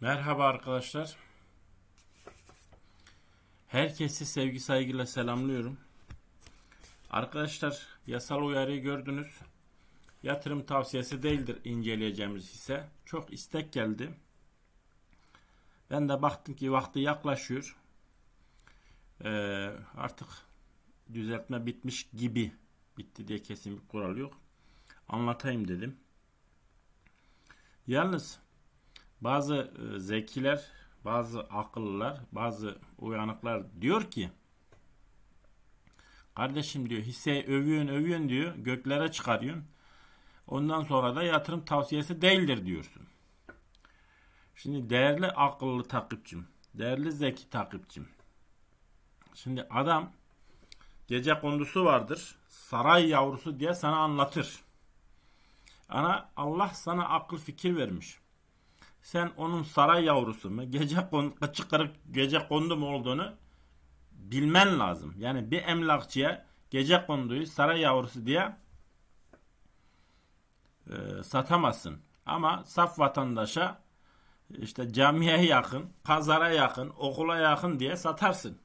Merhaba arkadaşlar. Herkesi sevgi saygıyla selamlıyorum. Arkadaşlar yasal uyarıyı gördünüz. Yatırım tavsiyesi değildir inceleyeceğimiz ise Çok istek geldi. Ben de baktım ki vakti yaklaşıyor. Ee, artık düzeltme bitmiş gibi. Bitti diye kesin bir kural yok. Anlatayım dedim. Yalnız bazı e, zekiler, bazı akıllılar, bazı uyanıklar diyor ki Kardeşim diyor hisse övüyün övüyün diyor göklere çıkarıyorsun. Ondan sonra da yatırım tavsiyesi değildir diyorsun. Şimdi değerli akıllı takipçim, değerli zeki takipçim. Şimdi adam gece kondusu vardır. Saray yavrusu diye sana anlatır. Ana Allah sana akıl fikir vermiş sen onun saray yavrusu mu, gece kon, kıçı gece kondu mu olduğunu bilmen lazım. Yani bir emlakçıya gece konduyu saray yavrusu diye e, satamazsın. Ama saf vatandaşa işte camiye yakın, pazara yakın, okula yakın diye satarsın.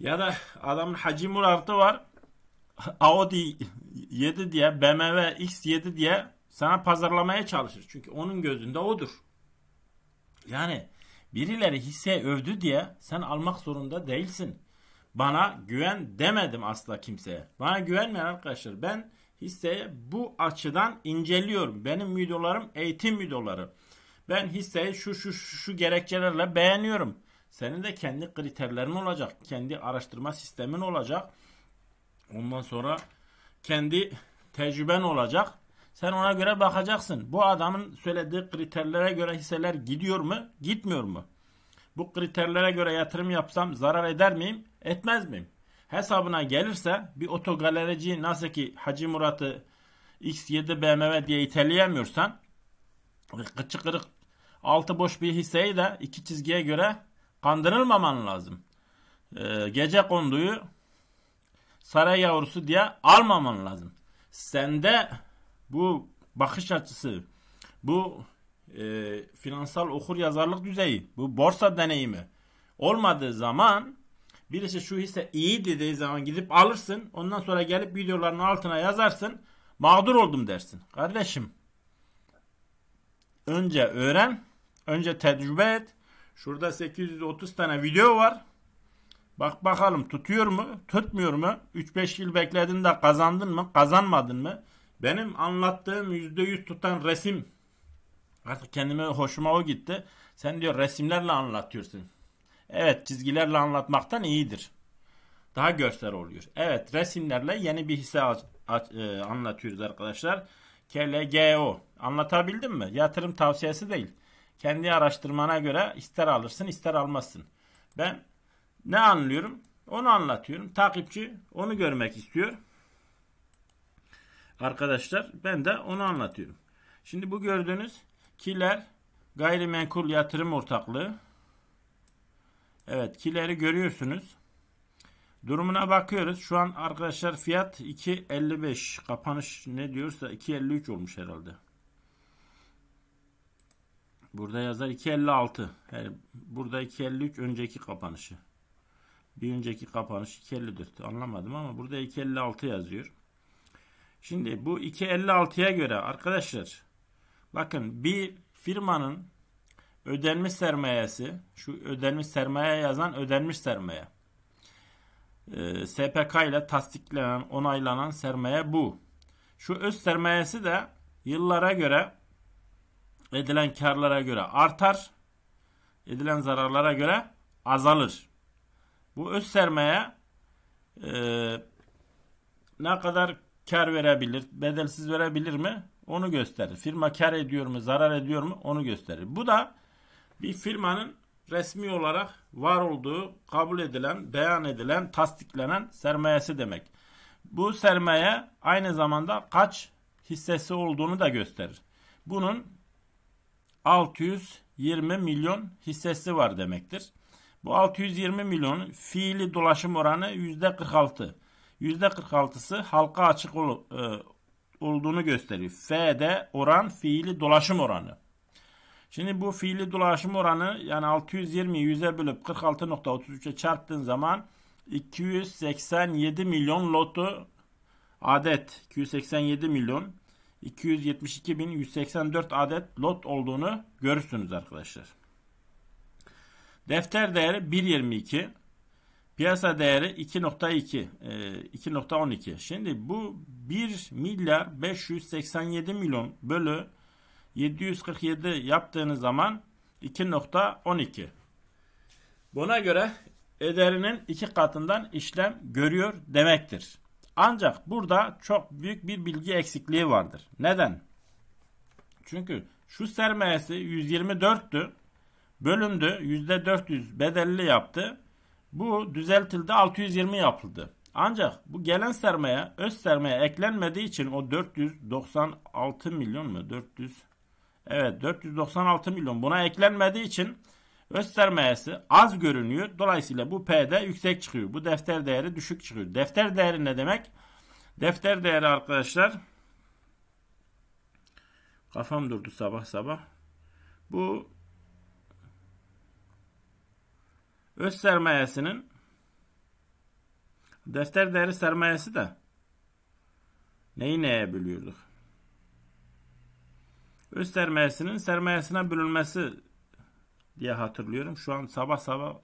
Ya da adamın Hacı Murat'ı var. Audi 7 diye, BMW X7 diye sana pazarlamaya çalışır. Çünkü onun gözünde odur. Yani birileri hisse övdü diye sen almak zorunda değilsin. Bana güven demedim asla kimseye. Bana güvenmeyin arkadaşlar. Ben hisseye bu açıdan inceliyorum. Benim videolarım eğitim videoları. Ben hisseyi şu şu şu, şu gerekçelerle beğeniyorum. Senin de kendi kriterlerin olacak. Kendi araştırma sistemin olacak. Ondan sonra kendi tecrüben olacak. Sen ona göre bakacaksın. Bu adamın söylediği kriterlere göre hisseler gidiyor mu, gitmiyor mu? Bu kriterlere göre yatırım yapsam zarar eder miyim, etmez miyim? Hesabına gelirse bir otogalereci nasıl ki Hacı Murat'ı X7 BMW diye iteleyemiyorsan kıçı kırık altı boş bir hisseyi de iki çizgiye göre kandırılmaman lazım. Ee, gece konduyu saray yavrusu diye almaman lazım. Sende bu bakış açısı, bu e, finansal okur yazarlık düzeyi, bu borsa deneyimi olmadığı zaman birisi şu hisse iyi dediği zaman gidip alırsın. Ondan sonra gelip videoların altına yazarsın. Mağdur oldum dersin. Kardeşim önce öğren, önce tecrübe et. Şurada 830 tane video var. Bak bakalım tutuyor mu, tutmuyor mu? 3-5 yıl bekledin de kazandın mı, kazanmadın mı? Benim anlattığım %100 tutan resim artık kendime hoşuma o gitti. Sen diyor resimlerle anlatıyorsun. Evet çizgilerle anlatmaktan iyidir. Daha görsel oluyor. Evet resimlerle yeni bir hisse aç, aç, e, anlatıyoruz arkadaşlar. KLGO anlatabildim mi? Yatırım tavsiyesi değil. Kendi araştırmana göre ister alırsın ister almazsın. Ben ne anlıyorum? Onu anlatıyorum. Takipçi onu görmek istiyor arkadaşlar. Ben de onu anlatıyorum. Şimdi bu gördüğünüz kiler gayrimenkul yatırım ortaklığı. Evet kileri görüyorsunuz. Durumuna bakıyoruz. Şu an arkadaşlar fiyat 2.55. Kapanış ne diyorsa 2.53 olmuş herhalde. Burada yazar 2.56. Yani burada 2.53 önceki kapanışı. Bir önceki kapanış 2.54. Anlamadım ama burada 2.56 yazıyor. Şimdi bu 2.56'ya göre arkadaşlar bakın bir firmanın ödenmiş sermayesi şu ödenmiş sermaye yazan ödenmiş sermaye ee, SPK ile tasdiklenen onaylanan sermaye bu. Şu öz sermayesi de yıllara göre edilen karlara göre artar edilen zararlara göre azalır. Bu öz sermaye e, ne kadar kar verebilir, bedelsiz verebilir mi? Onu gösterir. Firma kar ediyor mu, zarar ediyor mu? Onu gösterir. Bu da bir firmanın resmi olarak var olduğu, kabul edilen, beyan edilen, tasdiklenen sermayesi demek. Bu sermaye aynı zamanda kaç hissesi olduğunu da gösterir. Bunun 620 milyon hissesi var demektir. Bu 620 milyon fiili dolaşım oranı %46. %46'sı halka açık ol, e, olduğunu gösteriyor. F'de oran fiili dolaşım oranı. Şimdi bu fiili dolaşım oranı yani 620'yi 100'e bölüp 46.33'e çarptığın zaman 287 milyon lotu adet 287 milyon 272.184 adet lot olduğunu görürsünüz arkadaşlar. Defter değeri 1.22 Piyasa değeri 2.2, 2.12. E, Şimdi bu 1 milyar 587 milyon bölü 747 yaptığınız zaman 2.12. Buna göre ederinin iki katından işlem görüyor demektir. Ancak burada çok büyük bir bilgi eksikliği vardır. Neden? Çünkü şu sermayesi 124'tü. Bölündü. %400 bedelli yaptı. Bu düzeltildi 620 yapıldı. Ancak bu gelen sermaye öz sermaye eklenmediği için o 496 milyon mu 400 evet 496 milyon buna eklenmediği için öz sermayesi az görünüyor. Dolayısıyla bu P'de yüksek çıkıyor. Bu defter değeri düşük çıkıyor. Defter değeri ne demek? Defter değeri arkadaşlar kafam durdu sabah sabah. Bu öz sermayesinin defter değeri sermayesi de neyi neye bölüyorduk? Öz sermayesinin sermayesine bölünmesi diye hatırlıyorum. Şu an sabah sabah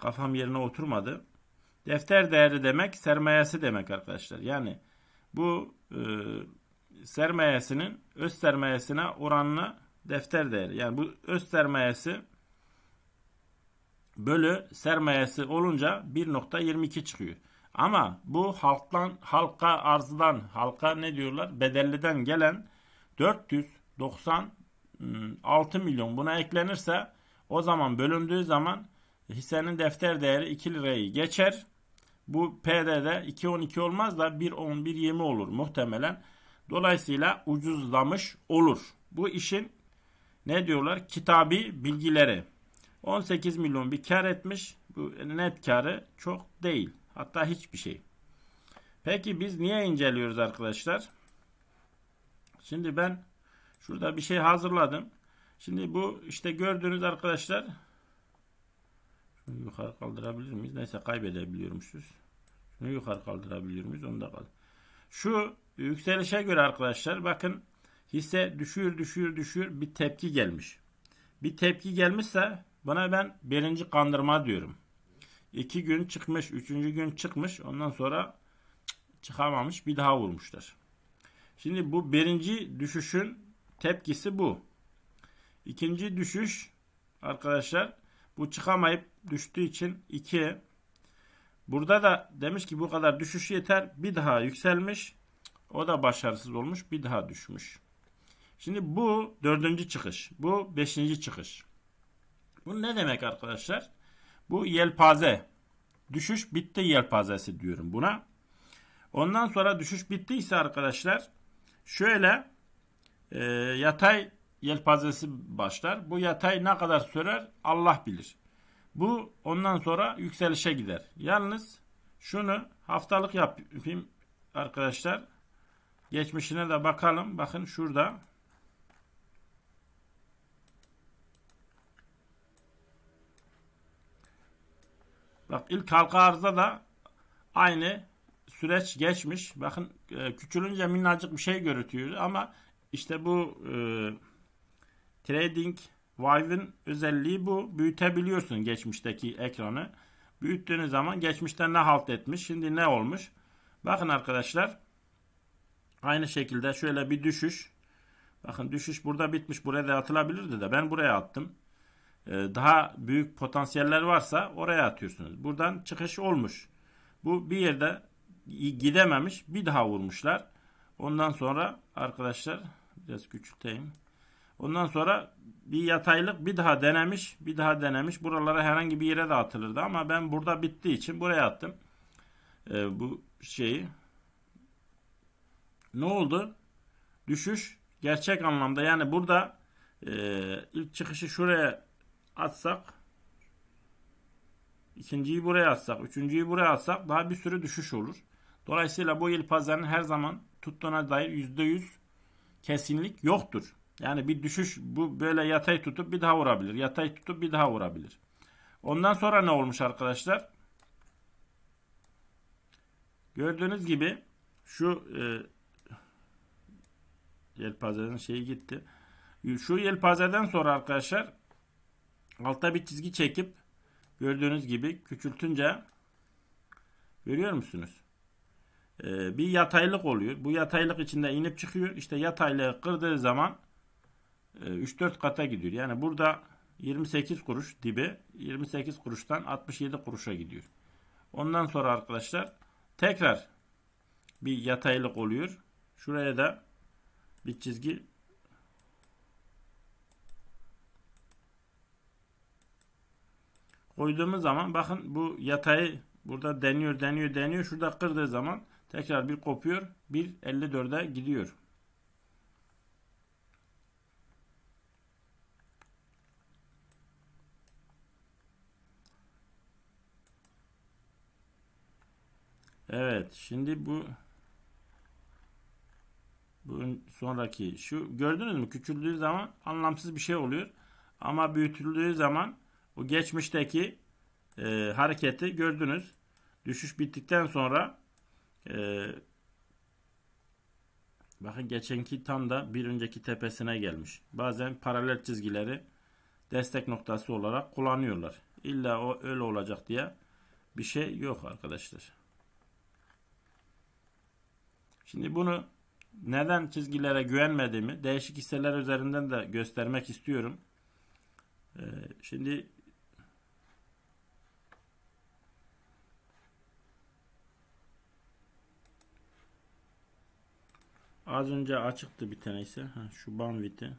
kafam yerine oturmadı. Defter değeri demek sermayesi demek arkadaşlar. Yani bu e, sermayesinin öz sermayesine oranlı defter değeri. Yani bu öz sermayesi bölü sermayesi olunca 1.22 çıkıyor. Ama bu halktan, halka arzdan, halka ne diyorlar? Bedelliden gelen 496 milyon buna eklenirse o zaman bölündüğü zaman hissenin defter değeri 2 lirayı geçer. Bu PD'de 2.12 olmaz da 1.10, olur muhtemelen. Dolayısıyla ucuzlamış olur. Bu işin ne diyorlar? Kitabi bilgileri. 18 milyon bir kar etmiş. Bu net karı çok değil. Hatta hiçbir şey. Peki biz niye inceliyoruz arkadaşlar? Şimdi ben şurada bir şey hazırladım. Şimdi bu işte gördüğünüz arkadaşlar şunu yukarı kaldırabilir miyiz? Neyse kaybedebiliyormuşuz. Şunu yukarı kaldırabilir muyuz? Onu da kaldır. Şu yükselişe göre arkadaşlar bakın hisse düşür düşür düşür bir tepki gelmiş. Bir tepki gelmişse Buna ben birinci kandırma diyorum. İki gün çıkmış, üçüncü gün çıkmış. Ondan sonra çıkamamış bir daha vurmuşlar. Şimdi bu birinci düşüşün tepkisi bu. İkinci düşüş arkadaşlar bu çıkamayıp düştüğü için iki. Burada da demiş ki bu kadar düşüş yeter. Bir daha yükselmiş. O da başarısız olmuş. Bir daha düşmüş. Şimdi bu dördüncü çıkış. Bu beşinci çıkış. Bu ne demek arkadaşlar? Bu yelpaze. Düşüş bitti yelpazesi diyorum buna. Ondan sonra düşüş bittiyse arkadaşlar şöyle e, yatay yelpazesi başlar. Bu yatay ne kadar sürer Allah bilir. Bu ondan sonra yükselişe gider. Yalnız şunu haftalık yapayım arkadaşlar. Geçmişine de bakalım. Bakın şurada Bak ilk halka arzda da aynı süreç geçmiş. Bakın e, küçülünce minnacık bir şey görütüyor ama işte bu e, Trading Vive'ın özelliği bu. Büyütebiliyorsun geçmişteki ekranı. Büyüttüğünüz zaman geçmişte ne halt etmiş, şimdi ne olmuş? Bakın arkadaşlar aynı şekilde şöyle bir düşüş. Bakın düşüş burada bitmiş. Buraya da atılabilirdi de ben buraya attım. E, daha büyük potansiyeller varsa oraya atıyorsunuz. Buradan çıkış olmuş. Bu bir yerde gidememiş. Bir daha vurmuşlar. Ondan sonra arkadaşlar biraz küçülteyim. Ondan sonra bir yataylık bir daha denemiş. Bir daha denemiş. Buralara herhangi bir yere de atılırdı ama ben burada bittiği için buraya attım. Ee, bu şeyi. Ne oldu? Düşüş gerçek anlamda yani burada e, ilk çıkışı şuraya atsak ikinciyi buraya atsak, üçüncüyü buraya atsak daha bir sürü düşüş olur. Dolayısıyla bu yıl pazarının her zaman tuttuğuna dair %100 kesinlik yoktur. Yani bir düşüş bu böyle yatay tutup bir daha vurabilir. Yatay tutup bir daha vurabilir. Ondan sonra ne olmuş arkadaşlar? Gördüğünüz gibi şu e, yelpazenin şeyi gitti. Şu yelpazeden sonra arkadaşlar altta bir çizgi çekip gördüğünüz gibi küçültünce görüyor musunuz? Ee, bir yataylık oluyor. Bu yataylık içinde inip çıkıyor. İşte yataylığı kırdığı zaman 3-4 e, kata gidiyor. Yani burada 28 kuruş dibi 28 kuruştan 67 kuruşa gidiyor. Ondan sonra arkadaşlar tekrar bir yataylık oluyor. Şuraya da bir çizgi koyduğumuz zaman bakın bu yatayı burada deniyor deniyor deniyor. Şurada kırdığı zaman tekrar bir kopuyor. 1.54'e gidiyor. Evet şimdi bu bu sonraki şu gördünüz mü küçüldüğü zaman anlamsız bir şey oluyor ama büyütüldüğü zaman bu geçmişteki e, hareketi gördünüz. Düşüş bittikten sonra e, bakın geçenki tam da bir önceki tepesine gelmiş. Bazen paralel çizgileri destek noktası olarak kullanıyorlar. İlla o öyle olacak diye bir şey yok arkadaşlar. Şimdi bunu neden çizgilere güvenmediğimi değişik hisseler üzerinden de göstermek istiyorum. Ee, şimdi Az önce açıktı bir tanesi. Ha, şu bandwidth'i.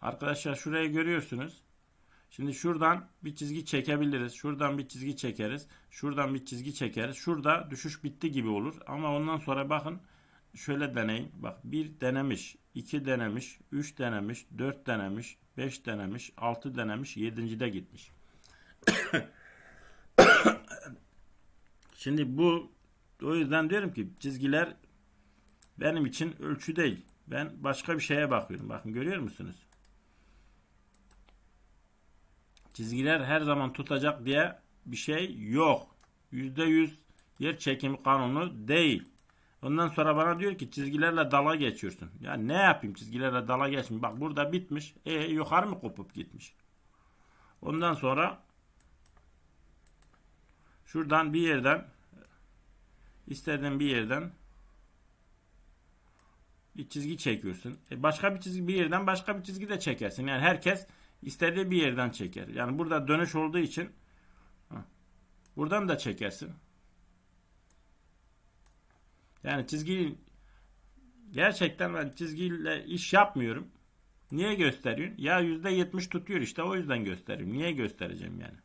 Arkadaşlar şurayı görüyorsunuz. Şimdi şuradan bir çizgi çekebiliriz. Şuradan bir çizgi çekeriz. Şuradan bir çizgi çekeriz. Şurada düşüş bitti gibi olur. Ama ondan sonra bakın şöyle deneyin. Bak bir denemiş, iki denemiş, üç denemiş, dört denemiş, beş denemiş, altı denemiş, yedincide gitmiş. Şimdi bu o yüzden diyorum ki çizgiler benim için ölçü değil. Ben başka bir şeye bakıyorum. Bakın görüyor musunuz? Çizgiler her zaman tutacak diye bir şey yok. %100 yer çekimi kanunu değil. Ondan sonra bana diyor ki çizgilerle dala geçiyorsun. Ya ne yapayım çizgilerle dala geçmeyeyim. Bak burada bitmiş. E yukarı mı kopup gitmiş? Ondan sonra şuradan bir yerden istediğim bir yerden bir çizgi çekiyorsun. E başka bir çizgi bir yerden başka bir çizgi de çekersin. Yani herkes istediği bir yerden çeker. Yani burada dönüş olduğu için buradan da çekersin. Yani çizgi gerçekten ben çizgiyle iş yapmıyorum. Niye gösteriyorsun? Ya %70 tutuyor işte o yüzden gösteriyorum. Niye göstereceğim yani?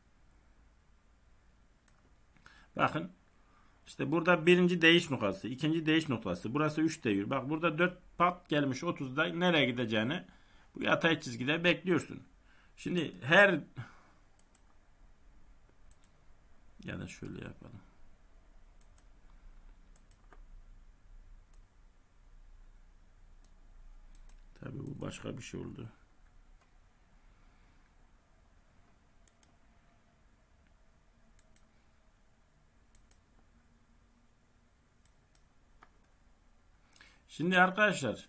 Bakın işte burada birinci değiş noktası, ikinci değiş noktası. Burası 3 devir. Bak burada 4 pat gelmiş 30'da nereye gideceğini bu yatay çizgide bekliyorsun. Şimdi her ya da şöyle yapalım. Tabii bu başka bir şey oldu. Şimdi arkadaşlar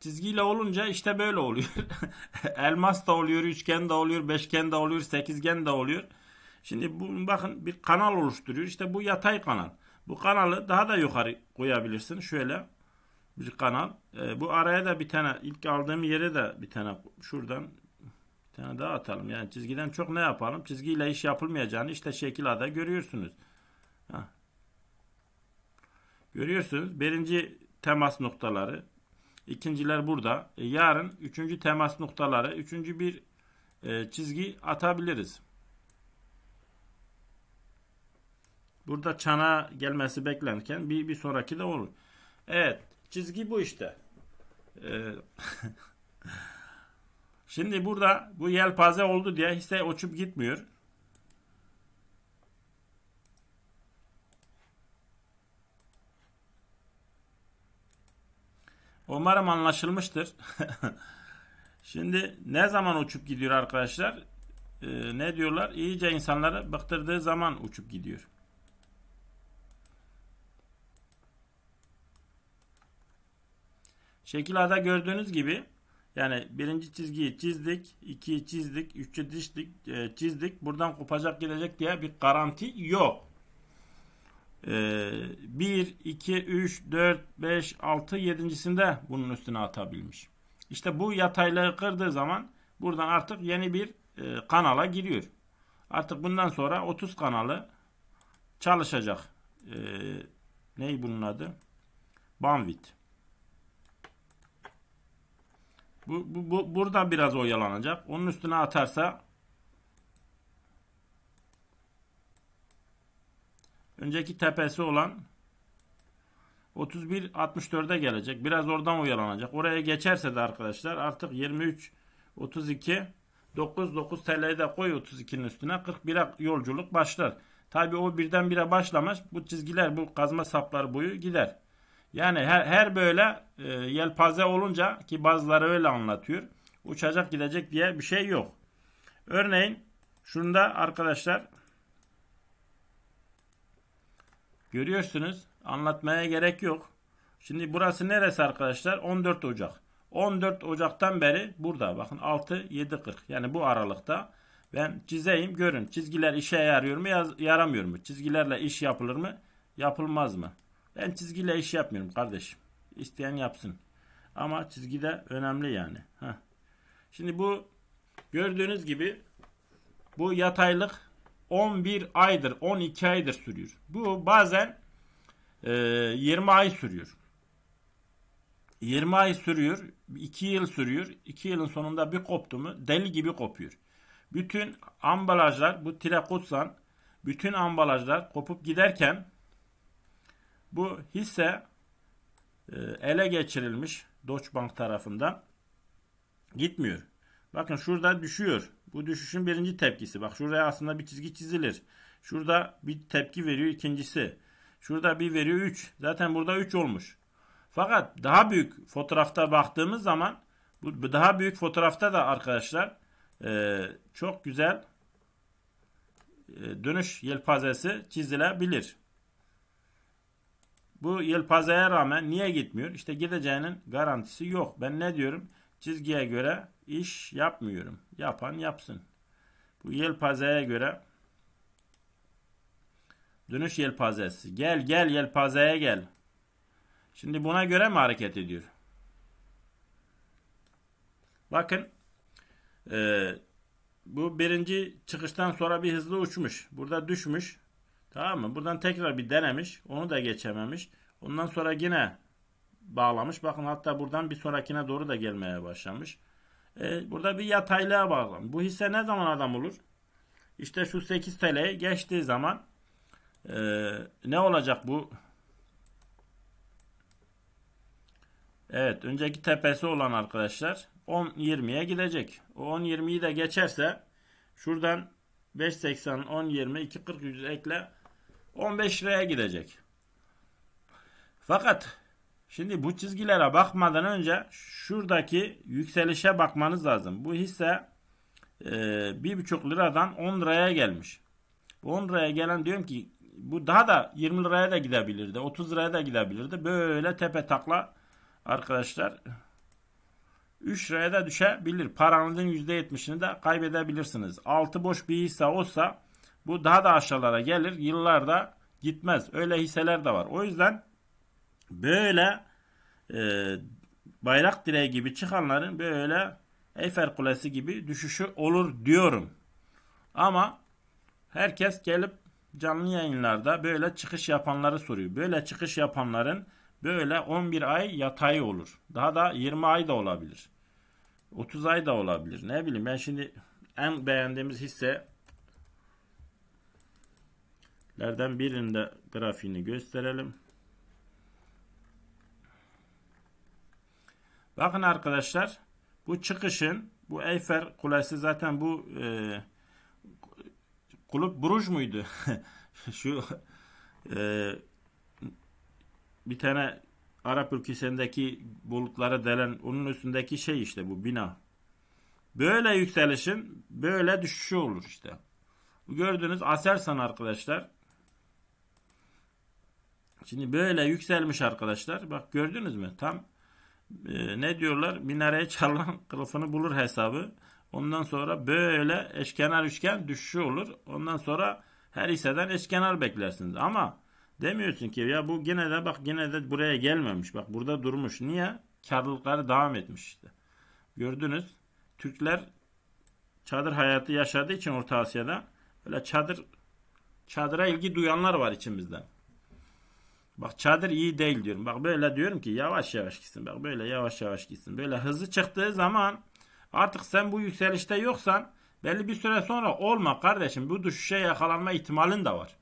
çizgiyle olunca işte böyle oluyor. Elmas da oluyor, üçgen de oluyor, beşgen de oluyor, sekizgen de oluyor. Şimdi bu bakın bir kanal oluşturuyor. İşte bu yatay kanal. Bu kanalı daha da yukarı koyabilirsin. Şöyle bir kanal. E, bu araya da bir tane ilk aldığım yere de bir tane şuradan bir tane daha atalım. Yani çizgiden çok ne yapalım? Çizgiyle iş yapılmayacağını işte şekilada görüyorsunuz. Heh. Görüyorsunuz. Birinci temas noktaları. İkinciler burada. E, yarın üçüncü temas noktaları. Üçüncü bir e, çizgi atabiliriz. Burada çana gelmesi beklenirken bir, bir sonraki de olur. Evet. Çizgi bu işte. E, şimdi burada bu yelpaze oldu diye hisse uçup gitmiyor. Umarım anlaşılmıştır. Şimdi ne zaman uçup gidiyor arkadaşlar? Ee, ne diyorlar? İyice insanları bıktırdığı zaman uçup gidiyor. Şekilada gördüğünüz gibi yani birinci çizgiyi çizdik, ikiyi çizdik, üçü diştik, e, çizdik. Buradan kopacak gelecek diye bir garanti yok. 1, 2, 3, 4, 5, 6, 7.sinde bunun üstüne atabilmiş. İşte bu yataylığı kırdığı zaman buradan artık yeni bir e, kanala giriyor. Artık bundan sonra 30 kanalı çalışacak. E, ney bunun adı? Bandwidth. Bu, bu, bu, burada biraz oyalanacak. Onun üstüne atarsa önceki tepesi olan 31 64'e gelecek. Biraz oradan uyalanacak. Oraya geçerse de arkadaşlar artık 23 32 9 9 TL'yi de koy 32'nin üstüne 41'e yolculuk başlar. tabi o birden bire başlamaz. Bu çizgiler bu kazma sapları boyu gider. Yani her, her böyle e, yelpaze olunca ki bazıları öyle anlatıyor. Uçacak gidecek diye bir şey yok. Örneğin şunda arkadaşlar Görüyorsunuz. Anlatmaya gerek yok. Şimdi burası neresi arkadaşlar? 14 Ocak. 14 Ocak'tan beri burada bakın 6-7-40 yani bu aralıkta ben çizeyim görün çizgiler işe yarıyor mu yaz, yaramıyor mu? Çizgilerle iş yapılır mı yapılmaz mı? Ben çizgiyle iş yapmıyorum kardeşim. İsteyen yapsın. Ama çizgi de önemli yani. Heh. Şimdi bu gördüğünüz gibi bu yataylık 11 aydır, 12 aydır sürüyor. Bu bazen e, 20 ay sürüyor. 20 ay sürüyor, 2 yıl sürüyor. 2 yılın sonunda bir koptu mu deli gibi kopuyor. Bütün ambalajlar, bu tirakutsan, bütün ambalajlar kopup giderken bu hisse e, ele geçirilmiş Deutsche Bank tarafından gitmiyor. Bakın şurada düşüyor. Bu düşüşün birinci tepkisi. Bak şuraya aslında bir çizgi çizilir. Şurada bir tepki veriyor ikincisi. Şurada bir veriyor 3. Zaten burada 3 olmuş. Fakat daha büyük fotoğrafta baktığımız zaman bu daha büyük fotoğrafta da arkadaşlar e, çok güzel e, dönüş yelpazesi çizilebilir. Bu yelpazeye rağmen niye gitmiyor? İşte gideceğinin garantisi yok. Ben ne diyorum? Çizgiye göre iş yapmıyorum. Yapan yapsın. Bu yelpazeye göre dönüş yelpazesi. Gel gel yelpazeye gel. Şimdi buna göre mi hareket ediyor? Bakın e, bu birinci çıkıştan sonra bir hızlı uçmuş. Burada düşmüş. Tamam mı? Buradan tekrar bir denemiş. Onu da geçememiş. Ondan sonra yine bağlamış. Bakın hatta buradan bir sonrakine doğru da gelmeye başlamış. E, burada bir yataylığa bağlam. Bu hisse ne zaman adam olur? İşte şu 8 TL'yi geçtiği zaman e, ne olacak bu? Evet önceki tepesi olan arkadaşlar 10-20'ye gidecek. O 10-20'yi de geçerse şuradan 5.80 10-20 2.40 100 ekle 15 liraya gidecek. Fakat Şimdi bu çizgilere bakmadan önce şuradaki yükselişe bakmanız lazım. Bu hisse e, buçuk liradan 10 liraya gelmiş. 10 liraya gelen diyorum ki bu daha da 20 liraya da gidebilirdi. 30 liraya da gidebilirdi. Böyle tepe takla arkadaşlar 3 liraya da düşebilir. Paranızın %70'ini de kaybedebilirsiniz. 6 boş bir hisse olsa bu daha da aşağılara gelir. Yıllarda gitmez. Öyle hisseler de var. O yüzden böyle e, bayrak direği gibi çıkanların böyle Eyfel Kulesi gibi düşüşü olur diyorum. Ama herkes gelip canlı yayınlarda böyle çıkış yapanları soruyor. Böyle çıkış yapanların böyle 11 ay yatayı olur. Daha da 20 ay da olabilir. 30 ay da olabilir. Ne bileyim ben şimdi en beğendiğimiz hisse lerden birinde grafiğini gösterelim. Bakın arkadaşlar bu çıkışın bu Eyfer Kulesi zaten bu e, kulüp buruj muydu? Şu e, bir tane Arap ülkesindeki bulutlara delen onun üstündeki şey işte bu bina. Böyle yükselişin böyle düşüşü olur işte. Gördüğünüz Aselsan arkadaşlar. Şimdi böyle yükselmiş arkadaşlar. Bak gördünüz mü? Tam ee, ne diyorlar? Minareye çalan kılıfını bulur hesabı. Ondan sonra böyle eşkenar üçgen düşüşü olur. Ondan sonra her hisseden eşkenar beklersiniz. Ama demiyorsun ki ya bu gene de bak gene de buraya gelmemiş. Bak burada durmuş. Niye? Karlılıkları devam etmiş işte. Gördünüz. Türkler çadır hayatı yaşadığı için Orta Asya'da böyle çadır çadıra ilgi duyanlar var içimizden. Bak çadır iyi değil diyorum. Bak böyle diyorum ki yavaş yavaş gitsin. Bak böyle yavaş yavaş gitsin. Böyle hızlı çıktığı zaman artık sen bu yükselişte yoksan belli bir süre sonra olma kardeşim. Bu düşüşe yakalanma ihtimalin de var.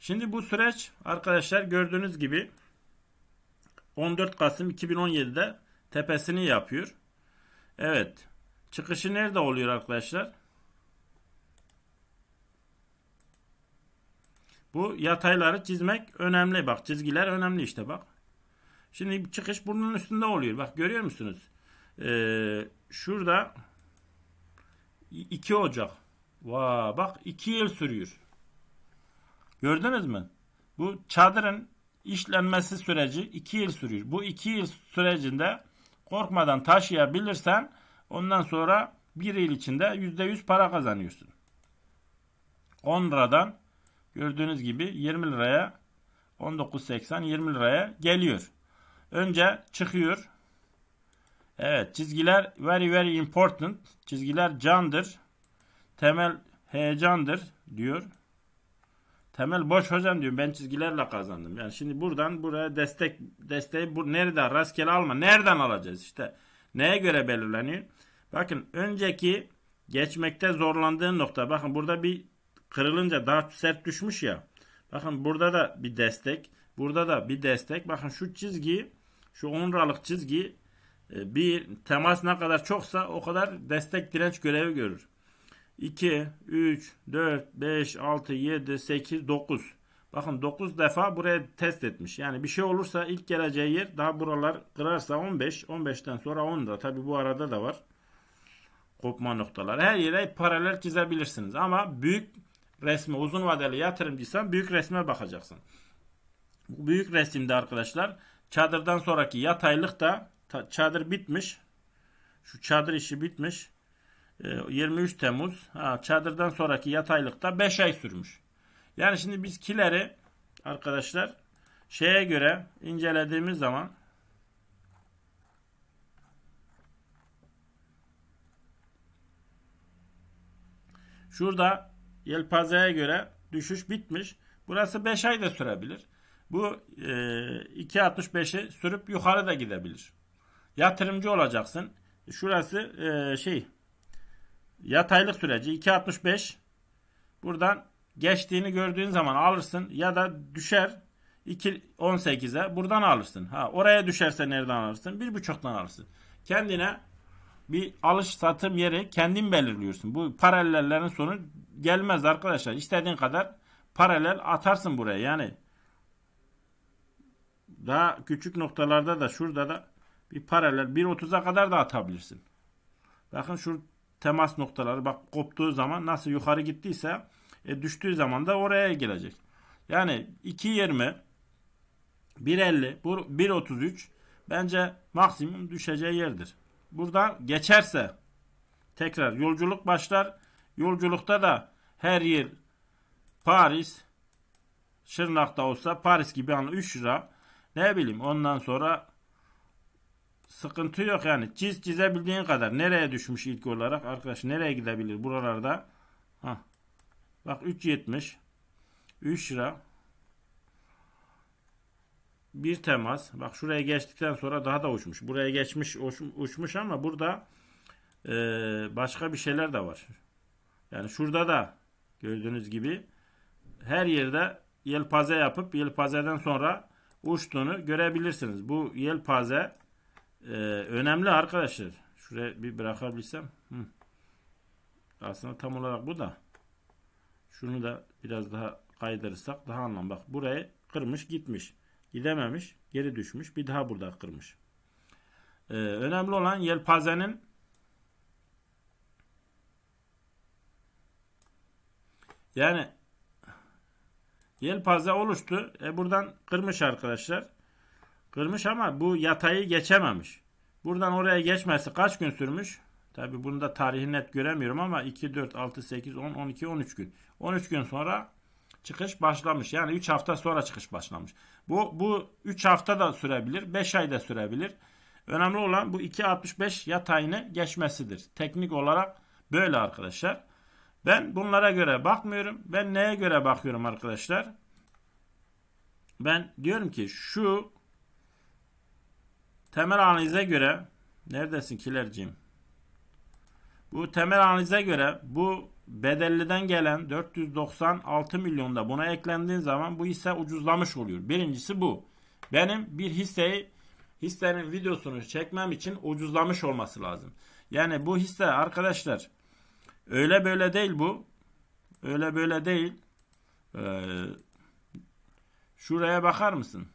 Şimdi bu süreç arkadaşlar gördüğünüz gibi 14 Kasım 2017'de tepesini yapıyor. Evet. Çıkışı nerede oluyor arkadaşlar? Bu yatayları çizmek önemli. Bak çizgiler önemli işte bak. Şimdi çıkış burnun üstünde oluyor. Bak görüyor musunuz? Ee, şurada 2 Ocak. Vaa bak 2 yıl sürüyor. Gördünüz mü? Bu çadırın işlenmesi süreci 2 yıl sürüyor. Bu 2 yıl sürecinde korkmadan taşıyabilirsen ondan sonra 1 yıl içinde %100 para kazanıyorsun. Onradan. Gördüğünüz gibi 20 liraya 19.80 20 liraya geliyor. Önce çıkıyor. Evet çizgiler very very important. Çizgiler candır. Temel heyecandır diyor. Temel boş hocam diyor. Ben çizgilerle kazandım. Yani şimdi buradan buraya destek desteği bu nereden rastgele alma. Nereden alacağız işte. Neye göre belirleniyor? Bakın önceki geçmekte zorlandığın nokta. Bakın burada bir kırılınca daha sert düşmüş ya. Bakın burada da bir destek. Burada da bir destek. Bakın şu çizgi şu 10 liralık çizgi e, bir temas ne kadar çoksa o kadar destek direnç görevi görür. 2, 3, 4, 5, 6, 7, 8, 9. Bakın 9 defa buraya test etmiş. Yani bir şey olursa ilk geleceği yer daha buralar kırarsa 15. 15'ten sonra 10 da. Tabi bu arada da var. Kopma noktaları. Her yere paralel çizebilirsiniz. Ama büyük resme uzun vadeli yatırımcıysan büyük resme bakacaksın. Bu büyük resimde arkadaşlar çadırdan sonraki yataylık da çadır bitmiş. Şu çadır işi bitmiş. 23 ee, Temmuz ha, çadırdan sonraki yataylıkta 5 ay sürmüş. Yani şimdi biz kileri arkadaşlar şeye göre incelediğimiz zaman şurada Yelpazeye göre düşüş bitmiş. Burası 5 ay da sürebilir. Bu e, 2.65'i sürüp yukarı da gidebilir. Yatırımcı olacaksın. Şurası e, şey yataylık süreci 2.65 buradan geçtiğini gördüğün zaman alırsın ya da düşer 2.18'e buradan alırsın. Ha oraya düşerse nereden alırsın? 1.5'tan alırsın. Kendine bir alış satım yeri kendin belirliyorsun. Bu paralellerin sonu gelmez arkadaşlar. İstediğin kadar paralel atarsın buraya. Yani daha küçük noktalarda da şurada da bir paralel 1.30'a kadar da atabilirsin. Bakın şu temas noktaları bak koptuğu zaman nasıl yukarı gittiyse e, düştüğü zaman da oraya gelecek. Yani 2.20 1.50 1.33 bence maksimum düşeceği yerdir burada geçerse tekrar yolculuk başlar. Yolculukta da her yer Paris Şırnak'ta olsa Paris gibi hani 3 lira ne bileyim ondan sonra sıkıntı yok yani çiz bildiğin kadar nereye düşmüş ilk olarak arkadaş nereye gidebilir buralarda Hah. bak 3.70 3 lira bir temas. Bak şuraya geçtikten sonra daha da uçmuş. Buraya geçmiş uç, uçmuş ama burada e, başka bir şeyler de var. Yani şurada da gördüğünüz gibi her yerde yelpaze yapıp yelpazeden sonra uçtuğunu görebilirsiniz. Bu yelpaze e, önemli arkadaşlar. Şuraya bir bırakabilsem. Hı. Aslında tam olarak bu da. Şunu da biraz daha kaydırırsak daha anlam. Bak burayı kırmış gitmiş. Gidememiş. Geri düşmüş. Bir daha burada kırmış. Ee, önemli olan yelpazenin yani yelpaze oluştu. E buradan kırmış arkadaşlar. Kırmış ama bu yatayı geçememiş. Buradan oraya geçmesi kaç gün sürmüş? Tabi bunu da tarihi net göremiyorum ama 2, 4, 6, 8, 10, 12, 13 gün. 13 gün sonra çıkış başlamış. Yani 3 hafta sonra çıkış başlamış. Bu bu 3 hafta da sürebilir, 5 ay da sürebilir. Önemli olan bu 2.65 yatayını geçmesidir. Teknik olarak böyle arkadaşlar. Ben bunlara göre bakmıyorum. Ben neye göre bakıyorum arkadaşlar? Ben diyorum ki şu temel analize göre neredesin kilerciğim? Bu temel analize göre bu bedelliden gelen 496 milyonda buna eklendiğin zaman bu hisse ucuzlamış oluyor. Birincisi bu. Benim bir hisseyi hissenin videosunu çekmem için ucuzlamış olması lazım. Yani bu hisse arkadaşlar öyle böyle değil bu. Öyle böyle değil. Ee, şuraya bakar mısın?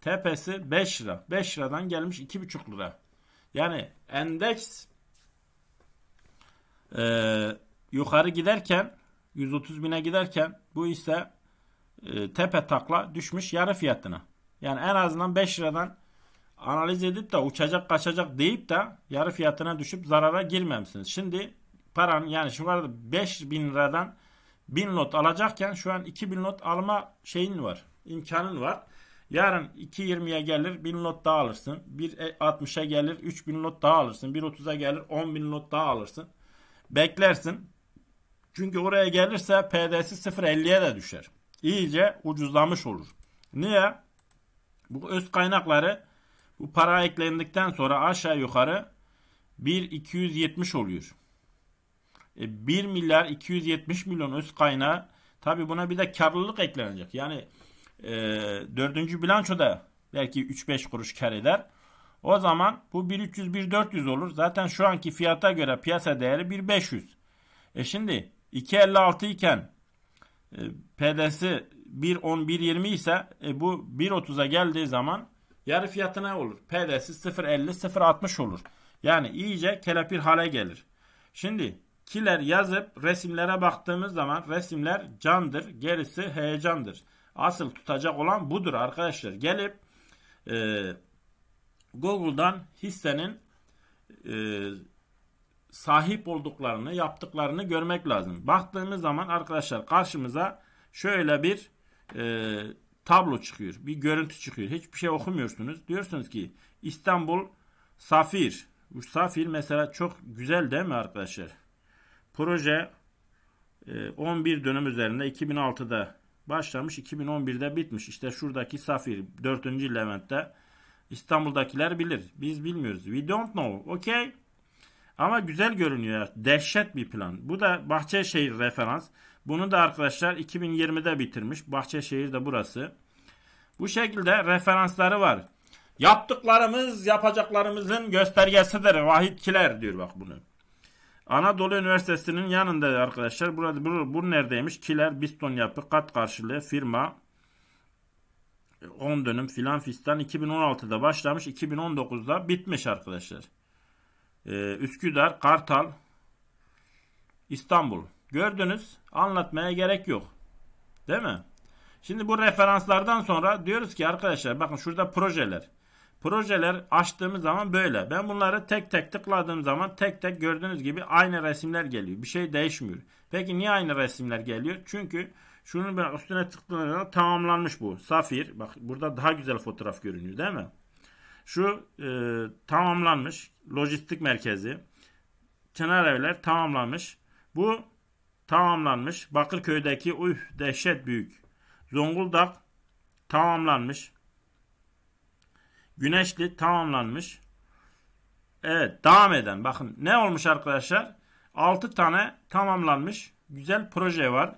Tepesi 5 lira. 5 liradan gelmiş 2,5 lira. Yani endeks eee yukarı giderken 130 bine giderken bu ise e, tepe takla düşmüş yarı fiyatına. Yani en azından 5 liradan analiz edip de uçacak kaçacak deyip de yarı fiyatına düşüp zarara girmemişsiniz. Şimdi paran yani şu arada 5000 liradan 1000 lot alacakken şu an 2000 lot alma şeyin var. imkanın var. Yarın 2.20'ye gelir 1000 lot daha alırsın. 1.60'a e, gelir 3000 lot daha alırsın. 1.30'a gelir 10.000 lot daha alırsın. Beklersin. Çünkü oraya gelirse PD'si 0.50'ye de düşer. İyice ucuzlamış olur. Niye? Bu öz kaynakları bu para eklendikten sonra aşağı yukarı 1.270 oluyor. E 1 milyar 270 milyon öz kaynağı tabi buna bir de karlılık eklenecek. Yani e, 4. bilançoda belki 3-5 kuruş kar eder. O zaman bu 1.300 1.400 olur. Zaten şu anki fiyata göre piyasa değeri 1.500. E şimdi 2.56 iken e, PD'si 110 ise e, bu 1.30'a geldiği zaman yarı fiyatı ne olur? PD'si 0.50-0.60 olur. Yani iyice kelepir hale gelir. Şimdi kiler yazıp resimlere baktığımız zaman resimler candır. Gerisi heyecandır. Asıl tutacak olan budur arkadaşlar. Gelip e, Google'dan hissenin e, sahip olduklarını, yaptıklarını görmek lazım. Baktığımız zaman arkadaşlar karşımıza şöyle bir e, tablo çıkıyor. Bir görüntü çıkıyor. Hiçbir şey okumuyorsunuz. Diyorsunuz ki İstanbul Safir. Bu Safir mesela çok güzel değil mi arkadaşlar? Proje e, 11 dönem üzerinde 2006'da başlamış. 2011'de bitmiş. İşte şuradaki Safir 4. Levent'te İstanbul'dakiler bilir. Biz bilmiyoruz. We don't know. Okay? Ama güzel görünüyor. Dehşet bir plan. Bu da Bahçeşehir referans. Bunu da arkadaşlar 2020'de bitirmiş. Bahçeşehir de burası. Bu şekilde referansları var. Yaptıklarımız yapacaklarımızın göstergesidir. Kiler diyor bak bunu. Anadolu Üniversitesi'nin yanında arkadaşlar. Burada bu, bu neredeymiş? Kiler, Biston yapı, kat karşılığı, firma. 10 dönüm filan fistan 2016'da başlamış 2019'da bitmiş arkadaşlar. Ee, Üsküdar, Kartal, İstanbul. Gördünüz anlatmaya gerek yok. Değil mi? Şimdi bu referanslardan sonra diyoruz ki arkadaşlar bakın şurada projeler. Projeler açtığımız zaman böyle. Ben bunları tek tek tıkladığım zaman tek tek gördüğünüz gibi aynı resimler geliyor. Bir şey değişmiyor. Peki niye aynı resimler geliyor? Çünkü şunun üstüne tıkladığımda tamamlanmış bu. Safir. Bak burada daha güzel fotoğraf görünüyor değil mi? Şu e, tamamlanmış lojistik merkezi. Çınar evler tamamlanmış. Bu tamamlanmış. Bakırköy'deki uyh dehşet büyük. Zonguldak tamamlanmış. Güneşli tamamlanmış. Evet devam eden bakın ne olmuş arkadaşlar? 6 tane tamamlanmış güzel proje var.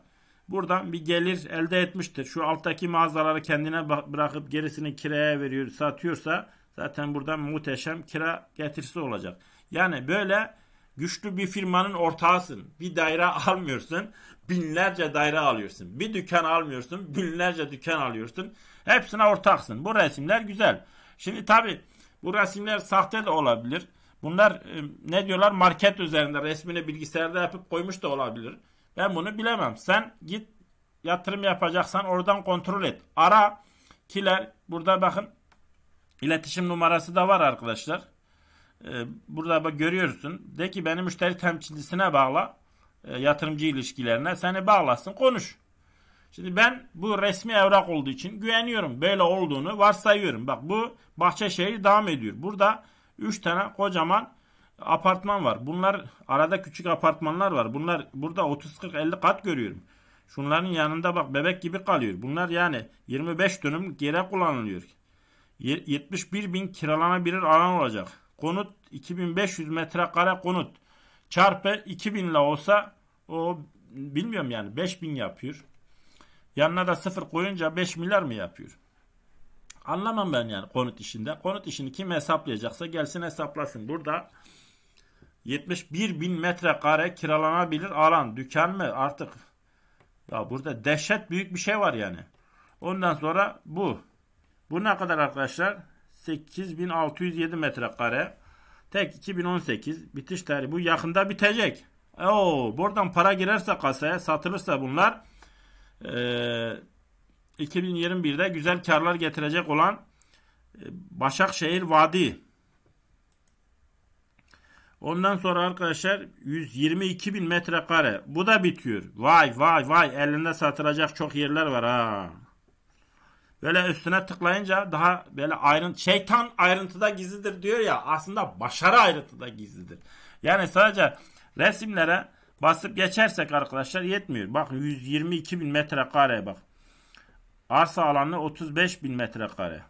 Buradan bir gelir elde etmiştir. Şu alttaki mağazaları kendine bırakıp gerisini kiraya veriyor, satıyorsa Zaten burada muhteşem kira getirisi olacak. Yani böyle güçlü bir firmanın ortağısın. Bir daire almıyorsun, binlerce daire alıyorsun. Bir dükkan almıyorsun, binlerce dükkan alıyorsun. Hepsine ortaksın. Bu resimler güzel. Şimdi tabi bu resimler sahte de olabilir. Bunlar e, ne diyorlar market üzerinde resmini bilgisayarda yapıp koymuş da olabilir. Ben bunu bilemem. Sen git yatırım yapacaksan oradan kontrol et. Ara kiler burada bakın İletişim numarası da var arkadaşlar. Ee, burada bak görüyorsun. De ki beni müşteri temsilcisine bağla. E, yatırımcı ilişkilerine. Seni bağlasın. Konuş. Şimdi ben bu resmi evrak olduğu için güveniyorum. Böyle olduğunu varsayıyorum. Bak bu Bahçeşehir devam ediyor. Burada 3 tane kocaman apartman var. Bunlar arada küçük apartmanlar var. Bunlar burada 30 40 50 kat görüyorum. Şunların yanında bak bebek gibi kalıyor. Bunlar yani 25 dönüm yere kullanılıyor. 71 bin kiralanabilir alan olacak. Konut 2500 metrekare konut. Çarpı 2000 ile olsa o bilmiyorum yani 5000 yapıyor. Yanına da sıfır koyunca 5 milyar mı yapıyor? Anlamam ben yani konut işinde. Konut işini kim hesaplayacaksa gelsin hesaplasın. Burada 71 bin metrekare kiralanabilir alan. Dükkan mı artık? Ya burada dehşet büyük bir şey var yani. Ondan sonra bu. Bu ne kadar arkadaşlar? 8607 metrekare. Tek 2018 bitiş tarihi bu yakında bitecek. Oo, buradan para girerse kasaya satılırsa bunlar e, 2021'de güzel karlar getirecek olan e, Başakşehir Vadi. Ondan sonra arkadaşlar 122 bin metrekare. Bu da bitiyor. Vay vay vay elinde satılacak çok yerler var ha. Böyle üstüne tıklayınca daha böyle ayrıntı şeytan ayrıntıda gizlidir diyor ya aslında başarı ayrıntıda gizlidir. Yani sadece resimlere basıp geçersek arkadaşlar yetmiyor. Bak 122 bin metrekare bak. Arsa alanı 35 bin metrekare.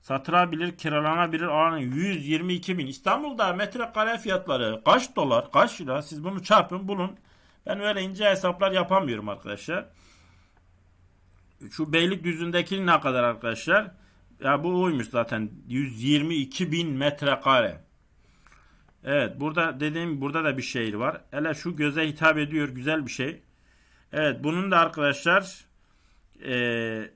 Satılabilir, kiralanabilir alanı 122 bin. İstanbul'da metrekare fiyatları kaç dolar, kaç lira? Siz bunu çarpın, bulun. Ben öyle ince hesaplar yapamıyorum arkadaşlar. Şu Beylik Beylikdüzü'ndeki ne kadar arkadaşlar? Ya bu uymuş zaten. 122 bin metrekare. Evet burada dediğim burada da bir şey var. Hele şu göze hitap ediyor. Güzel bir şey. Evet bunun da arkadaşlar e,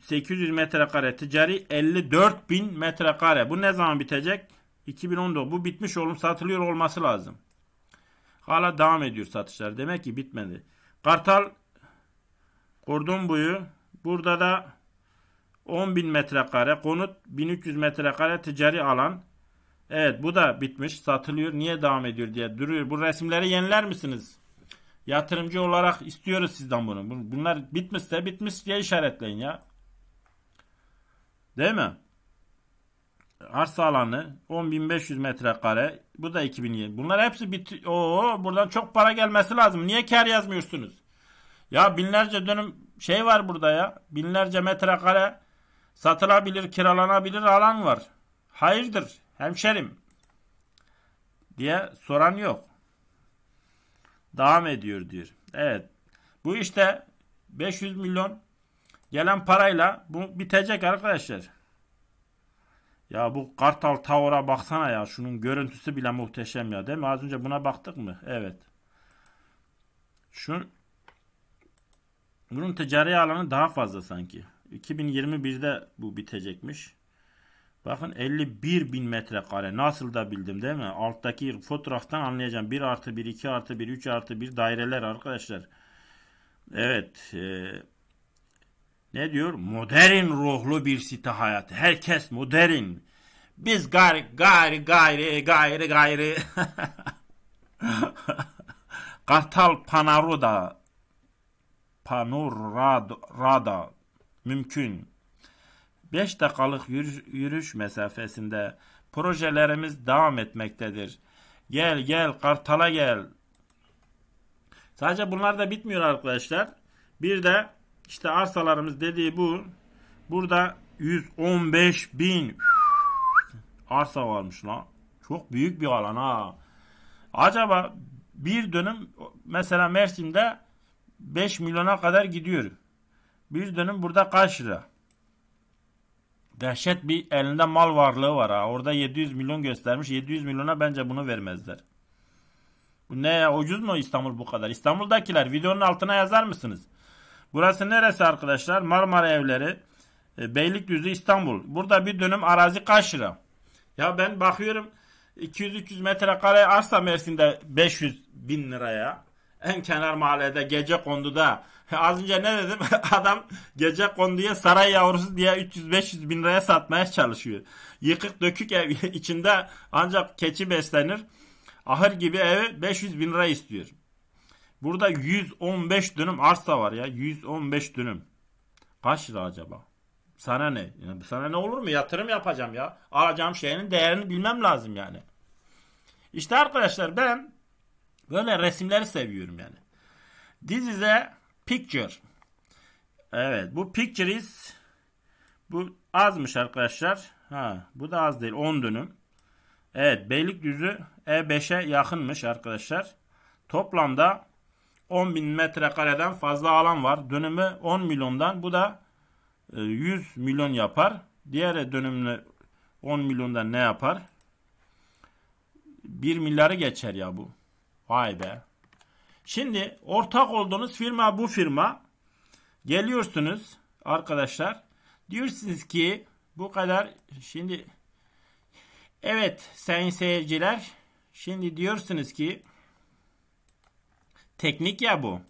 800 metrekare ticari 54 bin metrekare. Bu ne zaman bitecek? 2019. Bu bitmiş olum satılıyor olması lazım. Hala devam ediyor satışlar. Demek ki bitmedi. Kartal Kurdum buyu. Burada da 10.000 metrekare konut 1300 metrekare ticari alan. Evet bu da bitmiş satılıyor. Niye devam ediyor diye duruyor. Bu resimleri yeniler misiniz? Yatırımcı olarak istiyoruz sizden bunu. Bunlar bitmişse bitmiş diye işaretleyin ya. Değil mi? Arsa alanı 10.500 metrekare. Bu da 2000. Bunlar hepsi bit. Oo buradan çok para gelmesi lazım. Niye kar yazmıyorsunuz? Ya binlerce dönüm şey var burada ya. Binlerce metrekare satılabilir, kiralanabilir alan var. Hayırdır hemşerim diye soran yok. Devam ediyor diyor. Evet. Bu işte 500 milyon gelen parayla bu bitecek arkadaşlar. Ya bu Kartal Tower'a baksana ya. Şunun görüntüsü bile muhteşem ya değil mi? Az önce buna baktık mı? Evet. Şu bunun ticari alanı daha fazla sanki. 2021'de bu bitecekmiş. Bakın 51 bin metrekare. Nasıl da bildim değil mi? Alttaki fotoğraftan anlayacağım. 1 artı 1, 2 artı 1, 3 artı 1 daireler arkadaşlar. Evet. E, ne diyor? Modern ruhlu bir site hayatı. Herkes modern. Biz gayri gayri gayri gayri gayri. Katal Panaruda. da panorada mümkün. 5 dakikalık yürüyüş, yürüyüş mesafesinde projelerimiz devam etmektedir. Gel gel Kartal'a gel. Sadece bunlar da bitmiyor arkadaşlar. Bir de işte arsalarımız dediği bu. Burada 115 bin arsa varmış lan. Çok büyük bir alan ha. Acaba bir dönüm mesela Mersin'de 5 milyona kadar gidiyor. Bir dönüm burada kaç lira? Dehşet bir elinde mal varlığı var ha. Orada 700 milyon göstermiş. 700 milyona bence bunu vermezler. Bu ne ya? Ucuz mu İstanbul bu kadar? İstanbul'dakiler videonun altına yazar mısınız? Burası neresi arkadaşlar? Marmara evleri. E, Beylikdüzü İstanbul. Burada bir dönüm arazi kaç lira? Ya ben bakıyorum 200-300 metrekare arsa Mersin'de 500 bin liraya en kenar mahallede gece konduda az önce ne dedim adam gece konduya saray yavrusu diye 300-500 bin liraya satmaya çalışıyor. Yıkık dökük ev içinde ancak keçi beslenir. Ahır gibi evi 500 bin lira istiyor. Burada 115 dönüm arsa var ya 115 dönüm. Kaç lira acaba? Sana ne? Yani sana ne olur mu? Yatırım yapacağım ya. Alacağım şeyin değerini bilmem lazım yani. İşte arkadaşlar ben Böyle resimleri seviyorum yani. This is a picture. Evet bu picture is bu azmış arkadaşlar. Ha bu da az değil 10 dönüm. Evet düzü E5'e yakınmış arkadaşlar. Toplamda 10 bin metrekareden fazla alan var. Dönümü 10 milyondan bu da 100 e, milyon yapar. Diğer dönümlü 10 milyondan ne yapar? 1 milyarı geçer ya bu. Vay be. Şimdi ortak olduğunuz firma bu firma. Geliyorsunuz arkadaşlar. Diyorsunuz ki bu kadar şimdi evet sayın seyirciler şimdi diyorsunuz ki teknik ya bu.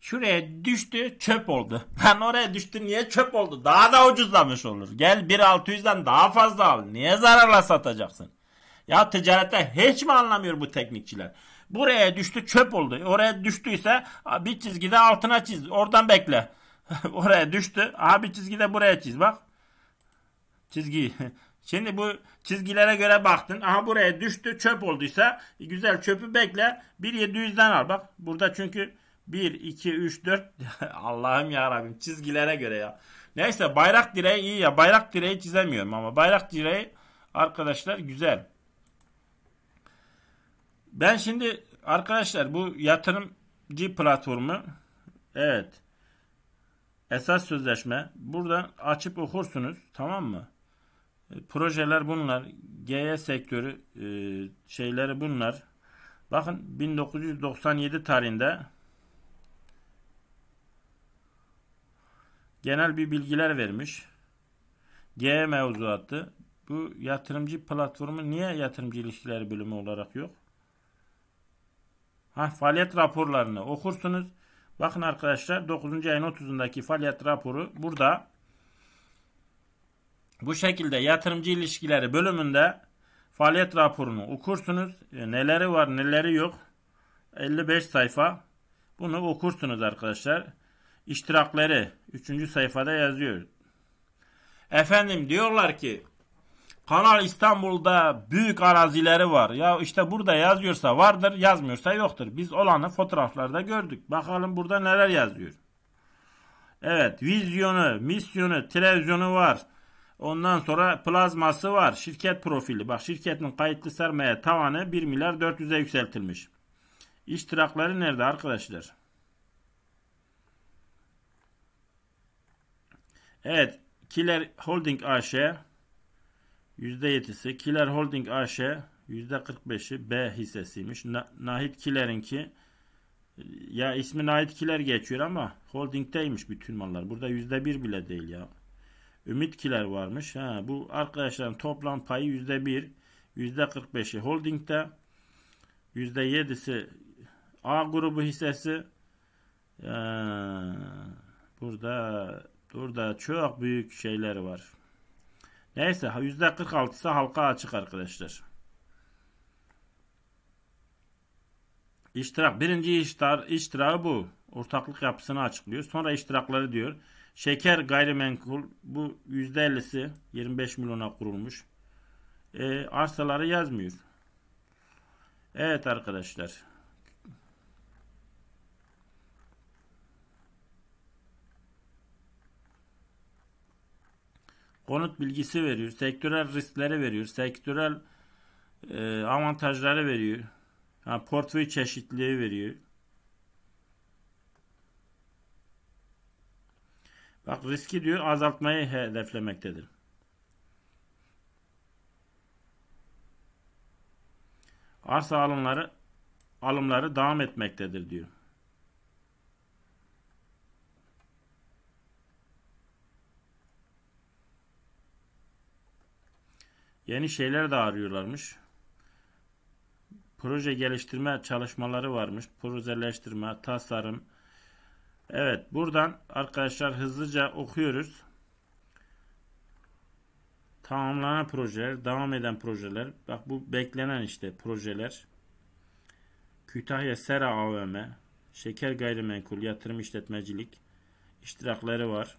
Şuraya düştü çöp oldu. ben oraya düştü niye çöp oldu? Daha da ucuzlamış olur. Gel 1.600'den daha fazla al. Niye zararla satacaksın? Ya ticarette hiç mi anlamıyor bu teknikçiler? Buraya düştü çöp oldu. Oraya düştüyse bir çizgide altına çiz. Oradan bekle. Oraya düştü. Aha bir çizgide buraya çiz bak. çizgi. Şimdi bu çizgilere göre baktın. Aha buraya düştü çöp olduysa e, güzel çöpü bekle. 1.700'den al bak. Burada çünkü 1, 2, 3, 4 Allah'ım ya Rabbim çizgilere göre ya. Neyse bayrak direği iyi ya. Bayrak direği çizemiyorum ama bayrak direği arkadaşlar güzel. Ben şimdi arkadaşlar bu yatırımcı platformu evet esas sözleşme burada açıp okursunuz tamam mı? E, projeler bunlar. GE sektörü e, şeyleri bunlar. Bakın 1997 tarihinde genel bir bilgiler vermiş. GE mevzuatı. Bu yatırımcı platformu niye yatırımcı ilişkileri bölümü olarak yok? Ha, faaliyet raporlarını okursunuz. Bakın arkadaşlar 9. ayın 30'undaki faaliyet raporu burada. Bu şekilde yatırımcı ilişkileri bölümünde faaliyet raporunu okursunuz. E, neleri var neleri yok. 55 sayfa. Bunu okursunuz arkadaşlar. İştirakları 3. sayfada yazıyor. Efendim diyorlar ki Kanal İstanbul'da büyük arazileri var. Ya işte burada yazıyorsa vardır, yazmıyorsa yoktur. Biz olanı fotoğraflarda gördük. Bakalım burada neler yazıyor. Evet, vizyonu, misyonu, televizyonu var. Ondan sonra plazması var. Şirket profili. Bak şirketin kayıtlı sermaye tavanı 1 milyar 400'e yükseltilmiş. İştirakları nerede arkadaşlar? Evet. Killer Holding AŞ %7'si. Kiler Holding AŞ %45'i B hissesiymiş. Na Nahit Kiler'inki e, ya ismi Nahit Kiler geçiyor ama holdingteymiş bütün mallar. Burada %1 bile değil ya. Ümit Kiler varmış. Ha, bu arkadaşların toplam payı %1. %45'i holdingde. %7'si A grubu hissesi. Ee, burada burada çok büyük şeyler var. Neyse %46'sı halka açık arkadaşlar. İştirak. Birinci iştar iştirağı bu. Ortaklık yapısını açıklıyor. Sonra iştirakları diyor. Şeker gayrimenkul bu %50'si 25 milyona kurulmuş. E, arsaları yazmıyor. Evet arkadaşlar. konut bilgisi veriyor, sektörel riskleri veriyor, sektörel e, avantajları veriyor. Yani portföy çeşitliliği veriyor. Bak riski diyor azaltmayı hedeflemektedir. Arsa alımları alımları devam etmektedir diyor. Yeni şeyler de arıyorlarmış. Proje geliştirme çalışmaları varmış. Projeleştirme, tasarım. Evet buradan arkadaşlar hızlıca okuyoruz. Tamamlanan projeler, devam eden projeler. Bak bu beklenen işte projeler. Kütahya Sera AVM, Şeker Gayrimenkul Yatırım İşletmecilik iştirakları var.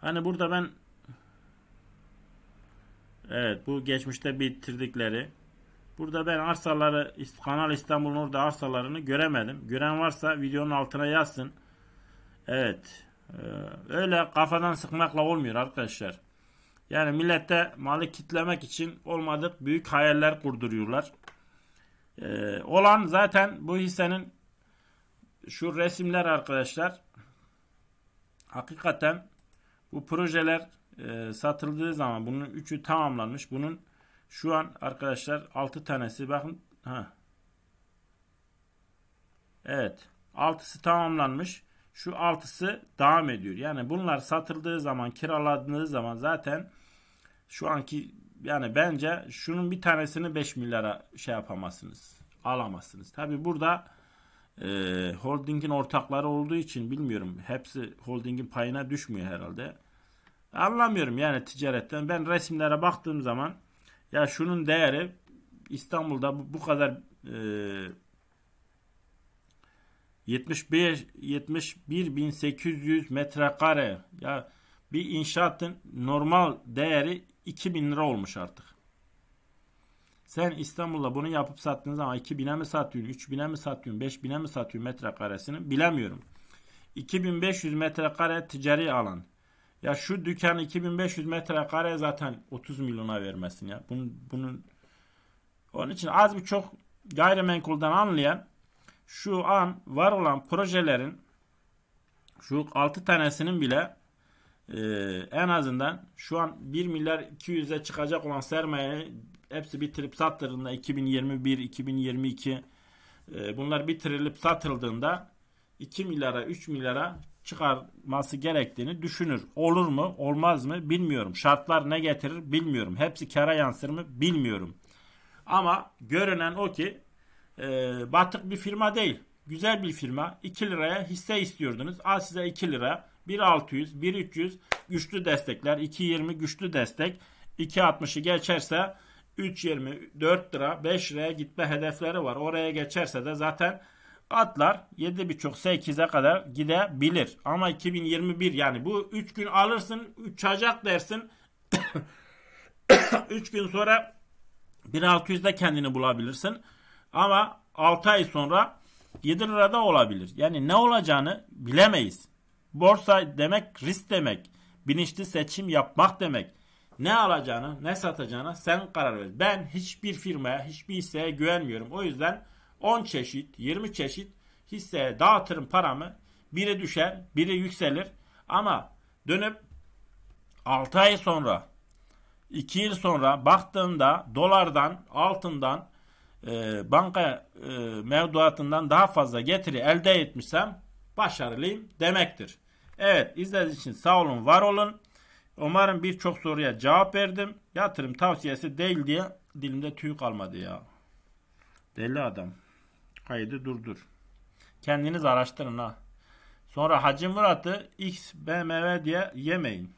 Hani burada ben Evet bu geçmişte bitirdikleri. Burada ben arsaları Kanal İstanbul'un orada arsalarını göremedim. Gören varsa videonun altına yazsın. Evet. E, öyle kafadan sıkmakla olmuyor arkadaşlar. Yani millette malı kitlemek için olmadık büyük hayaller kurduruyorlar. Ee, olan zaten bu hissenin şu resimler arkadaşlar. Hakikaten bu projeler e, satıldığı zaman bunun 3'ü tamamlanmış. Bunun şu an arkadaşlar 6 tanesi bakın. Ha. Evet. 6'sı tamamlanmış. Şu 6'sı devam ediyor. Yani bunlar satıldığı zaman kiraladığı zaman zaten şu anki yani bence şunun bir tanesini 5 milyara şey yapamazsınız. Alamazsınız. Tabi burada e, holdingin ortakları olduğu için bilmiyorum. Hepsi holdingin payına düşmüyor herhalde. Anlamıyorum yani ticaretten. Ben resimlere baktığım zaman ya şunun değeri İstanbul'da bu, bu kadar e, 75 71800 metrekare ya bir inşaatın normal değeri 2000 lira olmuş artık. Sen İstanbul'da bunu yapıp sattığın zaman 2000'e mi satıyorsun, 3000'e mi satıyorsun, 5000'e mi satıyorsun metrekaresini bilemiyorum. 2500 metrekare ticari alan. Ya şu dükkan 2500 metrekare zaten 30 milyona vermesin ya. Bunun, bunun onun için az bir çok gayrimenkulden anlayan şu an var olan projelerin şu 6 tanesinin bile e, en azından şu an 1 milyar 200'e çıkacak olan sermayeyi hepsi bitirip sattığında 2021 2022 e, bunlar bitirilip satıldığında 2 milyara 3 milyara çıkarması gerektiğini düşünür. Olur mu olmaz mı bilmiyorum. Şartlar ne getirir bilmiyorum. Hepsi kara yansır mı bilmiyorum. Ama görünen o ki e, batık bir firma değil. Güzel bir firma. 2 liraya hisse istiyordunuz. Al size 2 lira. 1.600, 1.300 güçlü destekler. 2.20 güçlü destek. 2.60'ı geçerse 3.20, 4 lira, 5 liraya gitme hedefleri var. Oraya geçerse de zaten atlar 7.5 8'e kadar gidebilir. Ama 2021 yani bu 3 gün alırsın uçacak dersin. 3 gün sonra 1600'de kendini bulabilirsin. Ama 6 ay sonra 7 lirada olabilir. Yani ne olacağını bilemeyiz. Borsa demek risk demek. Bilinçli seçim yapmak demek. Ne alacağını ne satacağını sen karar ver. Ben hiçbir firmaya hiçbir hisseye güvenmiyorum. O yüzden 10 çeşit, 20 çeşit hisseye dağıtırım paramı. Biri düşer, biri yükselir. Ama dönüp 6 ay sonra, 2 yıl sonra baktığımda dolardan, altından, e, banka e, mevduatından daha fazla getiri elde etmişsem başarılıyım demektir. Evet izlediğiniz için sağ olun, var olun. Umarım birçok soruya cevap verdim. Yatırım tavsiyesi değil diye dilimde tüy kalmadı ya. Deli adam. Kaydı durdur. Kendiniz araştırın ha. Sonra Hacı Murat'ı X, BMW diye yemeyin.